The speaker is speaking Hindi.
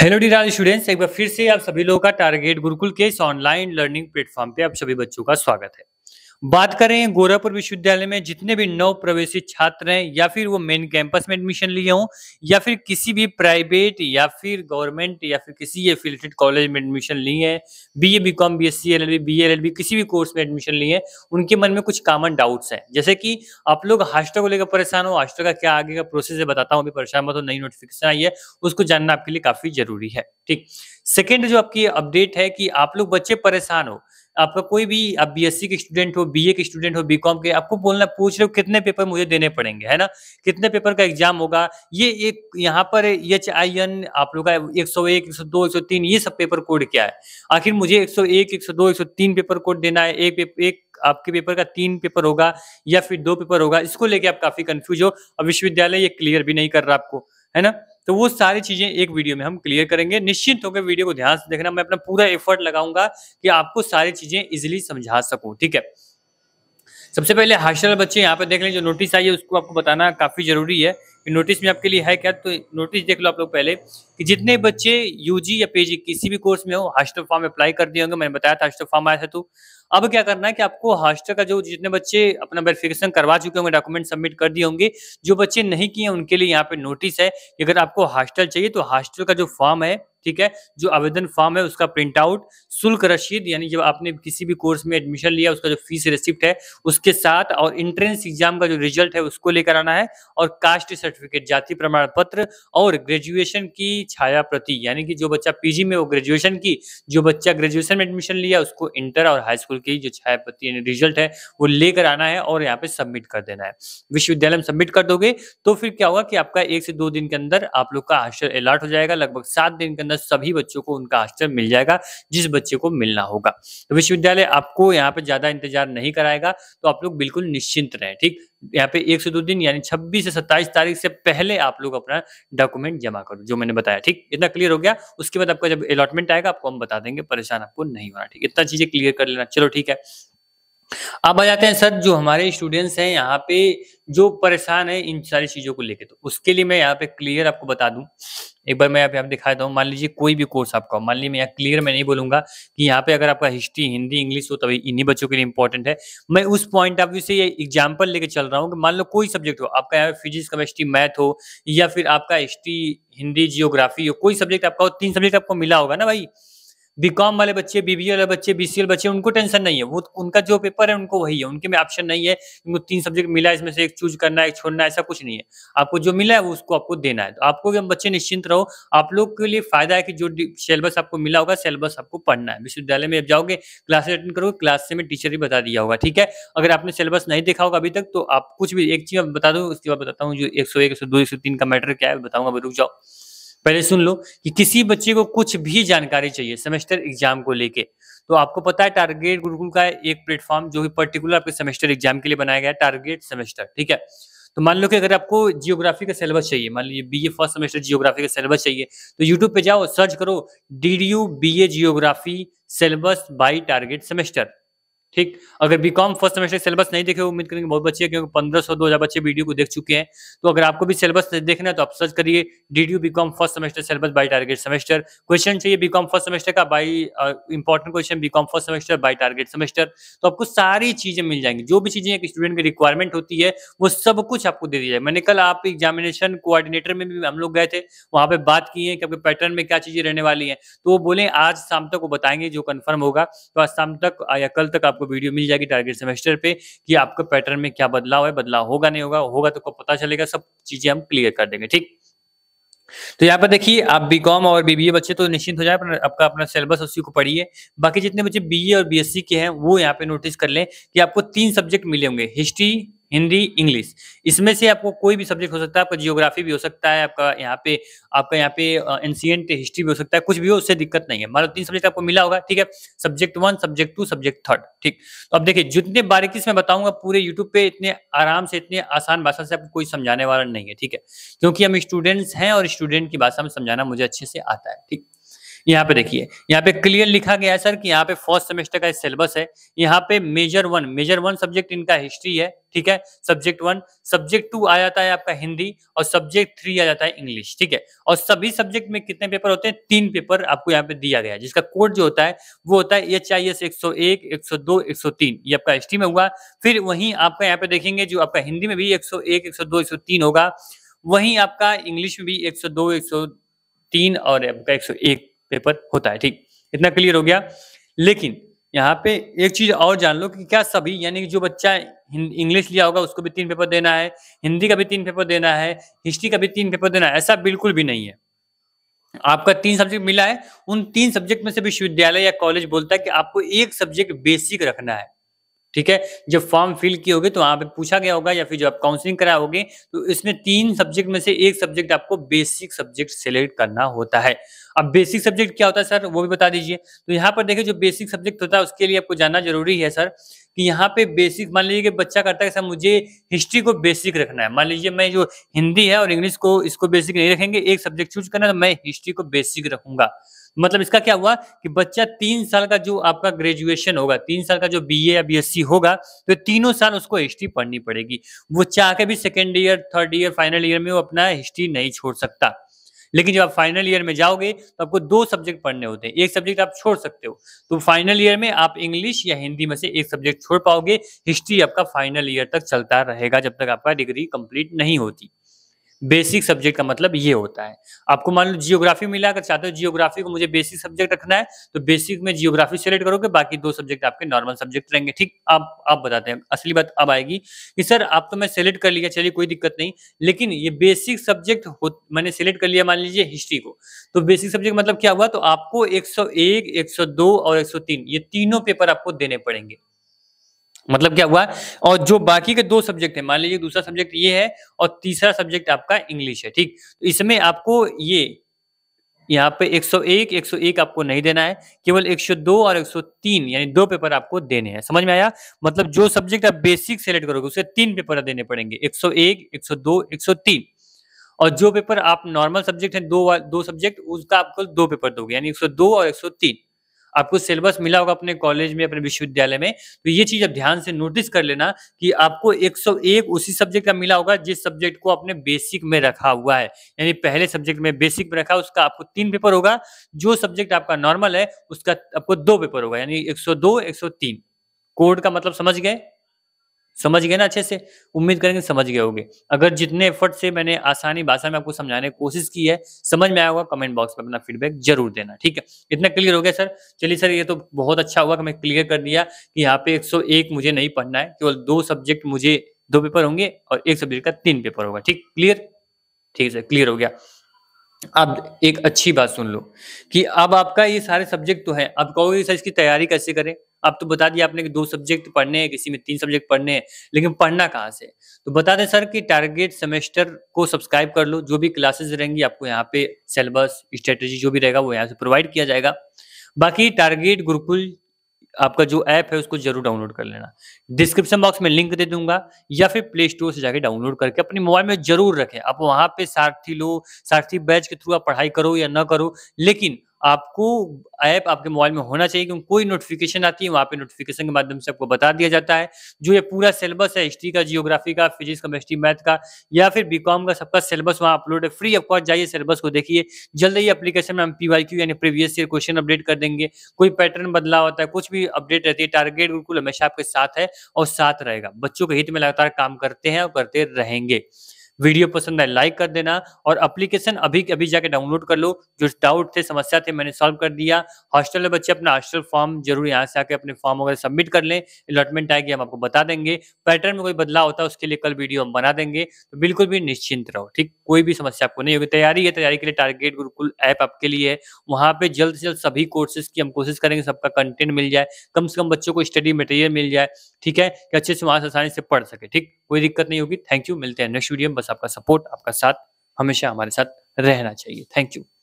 हेलो डी राज स्टूडेंट्स एक बार फिर से आप सभी लोगों का टारगेट गुरुकुल के इस ऑनलाइन लर्निंग प्लेटफॉर्म पे आप सभी बच्चों का स्वागत है बात करें गोरखपुर विश्वविद्यालय में जितने भी नव प्रवेशी छात्र हैं या फिर वो मेन कैंपस में एडमिशन लिए हों या फिर किसी भी प्राइवेट या फिर गवर्नमेंट या फिर किसी एफिलेटेड कॉलेज में एडमिशन लिए हैं BA BCom BSc LLB BLLB किसी भी कोर्स में एडमिशन लिए हैं उनके मन में कुछ कॉमन डाउट्स हैं जैसे कि आप लोग हॉस्टल को लेकर परेशान हो हॉस्टल का क्या आगे का प्रोसेस है बताता हूँ अभी परेशान मत हो नई नोटिफिकेशन आई है उसको जानना आपके लिए काफी जरूरी है ठीक सेकेंड जो आपकी अपडेट है कि आप लोग बच्चे परेशान हो आपका कोई भी आप बीएससी के स्टूडेंट हो बीए के स्टूडेंट हो बीकॉम के आपको बोलना पूछ रहे हो कितने पेपर मुझे देने पड़ेंगे है ना कितने पेपर का एग्जाम होगा ये एक यहाँ पर एच आई एन आप लोग का एक सौ एक एक सौ दो एक सौ तीन ये सब पेपर कोड क्या है आखिर मुझे एक सौ एक एक सौ दो एक सौ तीन पेपर कोड देना है एक एक आपके पेपर का तीन पेपर होगा या फिर दो पेपर होगा इसको लेके आप काफी कंफ्यूज हो और विश्वविद्यालय ये क्लियर भी नहीं कर रहा आपको है ना तो वो सारी चीजें एक वीडियो में हम क्लियर करेंगे निश्चित होकर वीडियो को ध्यान से देखना मैं अपना पूरा एफर्ट लगाऊंगा कि आपको सारी चीजें इजिली समझा सकूं ठीक है सबसे पहले हास्टल बच्चे यहाँ पे देख लें जो नोटिस आई है उसको आपको बताना काफी जरूरी है नोटिस में आपके लिए है क्या तो नोटिस देख लो आप लोग पहले कि जितने बच्चे यूजी या पीजी किसी भी कोर्स में हो हॉस्टल फॉर्म अप्लाई कर दिए होंगे मैंने बताया था हॉस्टल फॉर्म आया था तो अब क्या करना है कि आपको हॉस्टल का जो जितने बच्चे अपना वेरिफिकेशन करवा चुके होंगे डॉक्यूमेंट सबमिट कर दिए होंगे जो बच्चे नहीं किए उनके लिए यहाँ पे नोटिस है कि अगर आपको हॉस्टल चाहिए तो हॉस्टल का जो फॉर्म है ठीक है जो आवेदन फॉर्म है उसका प्रिंट आउट शुल्क रसीद यानी जब आपने किसी भी कोर्स में एडमिशन लिया उसका जो फीस रिसिप्ट है उसके साथ और इंट्रेंस एग्जाम का जो रिजल्ट है उसको लेकर आना है और कास्ट सर्टिफिकेट जाति प्रमाण पत्र और ग्रेजुएशन की छाया प्रति यानी कि जो बच्चा पीजी में वो ग्रेजुएशन की जो बच्चा ग्रेजुएशन में एडमिशन लिया उसको इंटर और हाई स्कूल की जो छाया प्रति यानी रिजल्ट है वो लेकर आना है और यहाँ पे सबमिट कर देना है विश्वविद्यालय में सबमिट कर दोगे तो फिर क्या होगा कि आपका एक से दो दिन के अंदर आप लोग का हॉस्टल अलर्ट हो जाएगा लगभग सात दिन के अंदर वरना सभी बच्चों को उनका हॉस्टल मिल जाएगा जिस बच्चे को मिलना होगा तो विश्वविद्यालय आपको यहाँ पे ज्यादा इंतजार नहीं कराएगा तो आप लोग बिल्कुल निश्चिंत रहें ठीक यहाँ पे एक से दो दिन यानी 26 से 27 तारीख से पहले आप लोग अपना डॉक्यूमेंट जमा करो जो मैंने बताया ठीक इतना क्लियर हो गया उसके बाद आपका जब अलॉटमेंट आएगा आपको हम बता देंगे परेशान आपको नहीं होना ठीक इतना चीजें क्लियर कर लेना चलो ठीक है अब आ जाते हैं सर जो हमारे स्टूडेंट्स हैं यहाँ पे जो परेशान है इन सारी चीजों को लेके तो उसके लिए मैं यहाँ पे क्लियर आपको बता दूं एक बार मैं यहाँ पे आप दिखा देता हूँ मान लीजिए कोई भी कोर्स आपका मान लीजिए मैं यहाँ क्लियर मैं नहीं बोलूंगा कि यहाँ पे अगर आपका हिस्ट्री हिंदी इंग्लिश हो तभी इन्हीं बच्चों के लिए इंपॉर्टेंट है मैं उस पॉइंट ऑफ व्यू से ये एग्जाम्पल लेकर चल रहा हूँ कि मान लो कोई सब्जेक्ट हो आपका यहाँ फिजिक्स केमिस्ट्री मैथ हो या फिर आपका हिस्ट्री हिंदी जियोग्राफी हो कोई सब्जेक्ट आपका हो तीन सब्जेक्ट आपको मिला होगा ना भाई बीकॉम वाले बच्चे बीबीए वाले बच्चे बीसीएल बच्चे उनको टेंशन नहीं है वो तो, उनका जो पेपर है उनको वही है उनके में ऑप्शन नहीं है उनको तीन सब्जेक्ट मिला है इसमें से एक चूज करना है एक छोड़ना ऐसा कुछ नहीं है आपको जो मिला है वो उसको आपको देना है तो आपको भी हम बच्चे निश्चिंत रहो आप लोग के लिए फायदा है कि जो सिलेबस आपको मिला होगा सिलेबस आपको पढ़ना है विश्वविद्यालय में जाओगे क्लास अटेंड करोगे क्लास से मैं टीचर ही बता दिया होगा ठीक है अगर आपने सिलेबस नहीं देखा होगा अभी तक तो आप कुछ भी एक चीज बता दो उसके बाद बताता हूँ जो एक सौ एक सौ दो एक सौ तीन का मैटर क्या है बताऊंगा रुक जाओ पहले सुन लो कि किसी बच्चे को कुछ भी जानकारी चाहिए सेमेस्टर एग्जाम को लेके तो आपको पता है टारगेट गुरुकुल का एक प्लेटफॉर्म जो भी पर्टिकुलर आपके सेमेस्टर एग्जाम के लिए बनाया गया टारगेट सेमेस्टर ठीक है तो मान लो कि अगर आपको जियोग्राफी का सिलेबस चाहिए मान लीजिए B A first semester geography का सिलेबस चाहिए तो यूट्यूब पे जाओ सर्च करो D D U B A geography syllabus by target semester ठीक अगर B com first semester syllabus नहीं देखे उम्मीद करेंगे बहुत बच्चे क्योंकि पंद्रह सौ दो हजार बच्चे वीडियो को देख चुके हैं तो अगर आपको भी सिलेबस देखना है तो आप सर्च करिए D D BCom first semester syllabus by target semester question चाहिए बीकॉम फर्स्ट सेमेस्टर का by important question BCom first semester by target semester तो आपको सारी चीजें मिल जाएंगी जो भी चीजें एक स्टूडेंट की रिक्वायरमेंट होती है वो सब कुछ आपको दे दी जाए मैंने कल आप एग्जामिनेशन कोआर्डिनेटर में भी हम लोग गए थे वहां पे बात की है कि आपके पैटर्न में क्या चीजें रहने वाली है तो वो बोले आज शाम तक वो बताएंगे जो कन्फर्म होगा तो आज शाम तक या कल तक आपको आपको वीडियो मिल जाएगी टारगेट सेमेस्टर पे कि आपका पैटर्न में क्या बदलाव है बदलाव होगा नहीं होगा होगा तो पता चलेगा सब चीजें हम क्लियर कर देंगे ठीक तो यहाँ पर देखिए आप बीकॉम और बीबीए बच्चे तो निश्चिंत हो जाए आपका अपना सिलेबस उसी को पढ़िए बाकी जितने बच्चे बीए और बीएससी के हैं वो यहाँ पे नोटिस कर लें कि आपको तीन सब्जेक्ट मिले होंगे हिस्ट्री हिंदी इंग्लिश इसमें से आपको कोई भी सब्जेक्ट हो सकता है आपका जियोग्राफी भी हो सकता है आपका यहाँ पे आपका यहाँ पे एनसीएंट हिस्ट्री भी हो सकता है कुछ भी हो उससे दिक्कत नहीं है मान लो तीन सब्जेक्ट आपको मिला होगा ठीक है subject one subject two subject third ठीक तो अब देखिए जितने बारीकी से मैं बताऊंगा पूरे यूट्यूब पे इतने आराम से इतने आसान भाषा से आपको कोई समझाने वाला नहीं है ठीक है क्योंकि हम स्टूडेंट्स हैं और स्टूडेंट की भाषा में समझाना मुझे अच्छे से आता है ठीक यहाँ पे देखिए यहाँ पे क्लियर लिखा गया है सर कि यहाँ पे फर्स्ट सेमेस्टर का सिलेबस है यहाँ पे major one major one subject इनका हिस्ट्री है ठीक है सब्जेक्ट वन सब्जेक्ट टू आ जाता है आपका हिंदी और सब्जेक्ट थ्री आ जाता है इंग्लिश ठीक है और सभी सब्जेक्ट में कितने पेपर होते हैं तीन पेपर आपको यहाँ पे दिया गया है जिसका कोड जो होता है वो होता है एच आई एस एक सौ एक एक सौ दो एक सौ तीन ये आपका हिस्ट्री में हुआ फिर वहीं आपका यहाँ पे देखेंगे जो आपका हिंदी में भी एक सौ एक एक सौ दो एक सौ तीन होगा वहीं आपका इंग्लिश में भी एक सौ दो एक सौ तीन और आपका एक सौ एक पेपर होता है ठीक इतना क्लियर हो गया लेकिन यहाँ पे एक चीज और जान लो कि क्या सभी यानी कि जो बच्चा इंग्लिश लिया होगा उसको भी तीन पेपर देना है हिंदी का भी तीन पेपर देना है हिस्ट्री का भी तीन पेपर देना है ऐसा बिल्कुल भी नहीं है आपका तीन सब्जेक्ट मिला है उन तीन सब्जेक्ट में से विश्वविद्यालय या कॉलेज बोलता है कि आपको एक सब्जेक्ट बेसिक रखना है ठीक है जब फॉर्म फिल की होगी तो वहां पे पूछा गया होगा या फिर जो आप काउंसलिंग कराए होगी तो इसमें तीन सब्जेक्ट में से एक सब्जेक्ट आपको बेसिक सब्जेक्ट सेलेक्ट करना होता है अब बेसिक सब्जेक्ट क्या होता है सर वो भी बता दीजिए तो यहाँ पर देखिए जो बेसिक सब्जेक्ट होता है उसके लिए आपको जानना जरूरी है सर कि यहाँ पे बेसिक मान लीजिए कि बच्चा करता है सर मुझे हिस्ट्री को बेसिक रखना है मान लीजिए मैं जो हिंदी है और इंग्लिश को इसको बेसिक नहीं रखेंगे एक सब्जेक्ट चूज करना है तो मैं हिस्ट्री को बेसिक रखूंगा मतलब इसका क्या हुआ कि बच्चा तीन साल का जो आपका ग्रेजुएशन होगा तीन साल का जो बीए या बीएससी होगा तो तीनों साल उसको हिस्ट्री पढ़नी पड़ेगी वो चाह के भी second year third year final year में वो अपना हिस्ट्री नहीं छोड़ सकता लेकिन जब आप फाइनल ईयर में जाओगे तो आपको दो सब्जेक्ट पढ़ने होते हैं एक सब्जेक्ट आप छोड़ सकते हो तो फाइनल ईयर में आप इंग्लिश या हिंदी में से एक सब्जेक्ट छोड़ पाओगे हिस्ट्री आपका फाइनल ईयर तक चलता रहेगा जब तक आपका डिग्री कंप्लीट नहीं होती बेसिक सब्जेक्ट का मतलब ये होता है आपको मान लो जियोग्राफी मिला अगर चाहते हो जियोग्राफी को मुझे बेसिक सब्जेक्ट रखना है तो बेसिक में जियोग्राफी सेलेक्ट करोगे बाकी दो सब्जेक्ट आपके नॉर्मल सब्जेक्ट रहेंगे ठीक आप आप बताते हैं असली बात अब आएगी कि सर आप तो मैं सेलेक्ट कर लिया चलिए कोई दिक्कत नहीं लेकिन ये बेसिक सब्जेक्ट मैंने सेलेक्ट कर लिया मान लीजिए हिस्ट्री को तो बेसिक सब्जेक्ट मतलब क्या हुआ तो आपको एक सौ और एक ये तीनों पेपर आपको देने पड़ेंगे मतलब क्या हुआ और जो बाकी के दो सब्जेक्ट है मान लीजिए दूसरा सब्जेक्ट ये है और तीसरा सब्जेक्ट आपका इंग्लिश है ठीक तो इसमें आपको ये यहाँ पे 101 101 आपको नहीं देना है केवल 102 और 103 यानी दो पेपर आपको देने हैं समझ में आया मतलब जो सब्जेक्ट आप बेसिक सेलेक्ट करोगे उसे तीन पेपर देने पड़ेंगे 101 102 103 और जो पेपर आप नॉर्मल सब्जेक्ट है दो दो सब्जेक्ट उसका आपको दो पेपर दोगे यानी 102 और 103 आपको सिलेबस मिला होगा अपने कॉलेज में अपने विश्वविद्यालय में तो ये चीज आप ध्यान से नोटिस कर लेना कि आपको एक सौ एक उसी सब्जेक्ट का मिला होगा जिस सब्जेक्ट को आपने बेसिक में रखा हुआ है यानी पहले सब्जेक्ट में बेसिक में रखा उसका आपको तीन पेपर होगा जो सब्जेक्ट आपका नॉर्मल है उसका आपको दो पेपर होगा यानी एक सौ कोड का मतलब समझ गए समझ गए ना अच्छे से उम्मीद करेंगे समझ गए होंगे अगर जितने एफर्ट से मैंने आसानी भाषा में आपको समझाने की कोशिश की है समझ में आया होगा कमेंट बॉक्स में अपना फीडबैक जरूर देना ठीक है इतना क्लियर हो गया सर चलिए सर ये तो बहुत अच्छा हुआ कि मैं क्लियर कर दिया कि यहाँ पे 101 मुझे नहीं पढ़ना है केवल दो सब्जेक्ट मुझे दो पेपर होंगे और एक सब्जेक्ट का तीन पेपर होगा ठीक क्लियर ठीक है सर क्लियर हो गया अब एक अच्छी बात सुन लो कि अब आपका ये सारे सब्जेक्ट तो है अब कहोगे सर इसकी तैयारी कैसे करें आप तो बता दिया आपने कि दो सब्जेक्ट पढ़ने हैं किसी में तीन सब्जेक्ट पढ़ने हैं लेकिन पढ़ना कहाँ से तो बता दें सर कि टारगेट सेमेस्टर को सब्सक्राइब कर लो जो भी क्लासेस रहेंगी आपको यहाँ पे सिलेबस स्ट्रेटेजी जो भी रहेगा वो यहाँ से प्रोवाइड किया जाएगा बाकी टारगेट गुरुकुल आपका जो ऐप है उसको जरूर डाउनलोड कर लेना डिस्क्रिप्शन बॉक्स में लिंक दे दूंगा या फिर प्ले स्टोर से जाके डाउनलोड करके अपने मोबाइल में जरूर रखें आप वहां पे सारथी लो सारथी बैच के थ्रू आप पढ़ाई करो या ना करो लेकिन आपको ऐप आपके मोबाइल में होना चाहिए क्योंकि कोई नोटिफिकेशन आती है वहाँ पे नोटिफिकेशन के माध्यम से आपको बता दिया जाता है जो ये पूरा सिलेबस है हिस्ट्री का जियोग्राफी का फिजिक्स केमिस्ट्री मैथ का या फिर बीकॉम का सबका सिलेबस वहाँ अपलोड है फ्री ऑफ कॉस्ट जाइए सिलेबस को देखिए जल्द ही अपलीकेशन में हम पी वाई क्यू यानी प्रीवियस ईयर क्वेश्चन अपडेट कर देंगे कोई पैटर्न बदलाव होता है कुछ भी अपडेट रहती है टारगेट बिल्कुल हमेशा आपके साथ है और साथ रहेगा बच्चों के हित में लगातार काम करते हैं और करते रहेंगे वीडियो पसंद आए लाइक कर देना और अप्लीकेशन अभी अभी जाके डाउनलोड कर लो जो डाउट थे समस्या थे मैंने सॉल्व कर दिया हॉस्टल में बच्चे अपना हॉस्टल फॉर्म जरूर यहाँ से आके अपने फॉर्म वगैरह सबमिट कर लें अलॉटमेंट आएगी हम आपको बता देंगे पैटर्न में कोई बदलाव होता है उसके लिए कल वीडियो हम बना देंगे तो बिल्कुल भी निश्चिंत रहो ठीक कोई भी समस्या आपको नहीं होगी तैयारी है तैयारी के लिए टारगेट गुरुकुल ऐप आपके लिए है वहाँ पे जल्द से जल्द सभी कोर्सेज की हम कोशिश करेंगे सबका कंटेंट मिल जाए कम से कम बच्चों को स्टडी मटेरियल मिल जाए ठीक है कि अच्छे से वहाँ से आसानी से पढ़ सके ठीक कोई दिक्कत नहीं होगी थैंक यू मिलते हैं नेक्स्ट वीडियो में बस आपका सपोर्ट आपका साथ हमेशा हमारे साथ रहना चाहिए थैंक यू